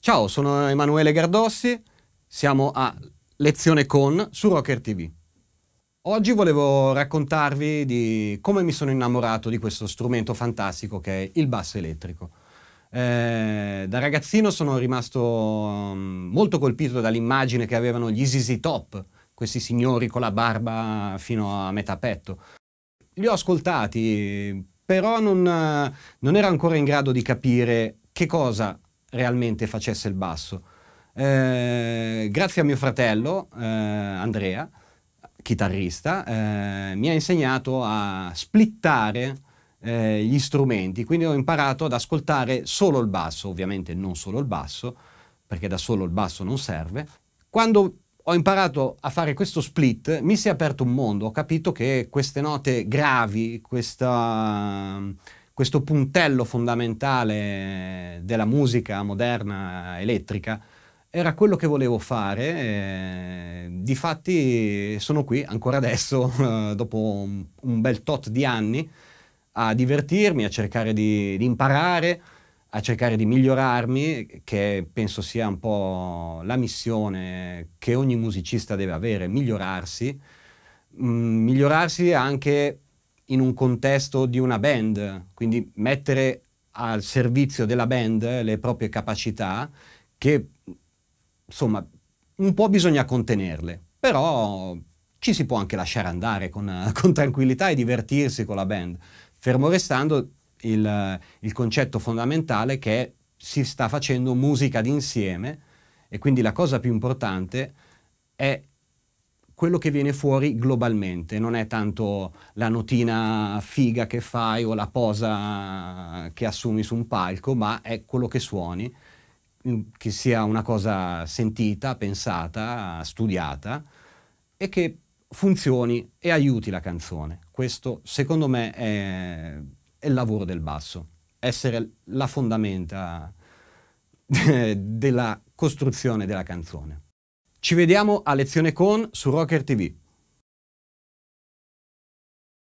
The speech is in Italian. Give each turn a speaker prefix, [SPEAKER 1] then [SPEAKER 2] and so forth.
[SPEAKER 1] Ciao, sono Emanuele Gardossi, siamo a Lezione con su Rocker TV. Oggi volevo raccontarvi di come mi sono innamorato di questo strumento fantastico che è il basso elettrico. Eh, da ragazzino sono rimasto mm, molto colpito dall'immagine che avevano gli ZZ Top, questi signori con la barba fino a metà petto. Li ho ascoltati, però non, non ero ancora in grado di capire che cosa realmente facesse il basso. Eh, grazie a mio fratello eh, Andrea, chitarrista, eh, mi ha insegnato a splittare eh, gli strumenti, quindi ho imparato ad ascoltare solo il basso, ovviamente non solo il basso, perché da solo il basso non serve. Quando ho imparato a fare questo split, mi si è aperto un mondo, ho capito che queste note gravi, questa questo puntello fondamentale della musica moderna elettrica era quello che volevo fare, eh, difatti sono qui ancora adesso, eh, dopo un, bel tot di anni, a divertirmi, a cercare di, di imparare, a cercare di migliorarmi, che penso sia un po' la missione che ogni musicista deve avere, migliorarsi, mm, migliorarsi anche in un contesto di una band, quindi mettere al servizio della band le proprie capacità che insomma un po' bisogna contenerle, però ci si può anche lasciare andare con, con tranquillità e divertirsi con la band, fermo restando il, il concetto fondamentale che è, si sta facendo musica d'insieme e quindi la cosa più importante è quello che viene fuori globalmente, non è tanto la notina figa che fai o la posa che assumi su un palco, ma è quello che suoni, mm, che sia una cosa sentita, pensata, studiata e che funzioni e aiuti la canzone. Questo secondo me è, è il lavoro del basso, essere la fondamenta della costruzione della canzone. Ci vediamo a lezione con su Rocker TV.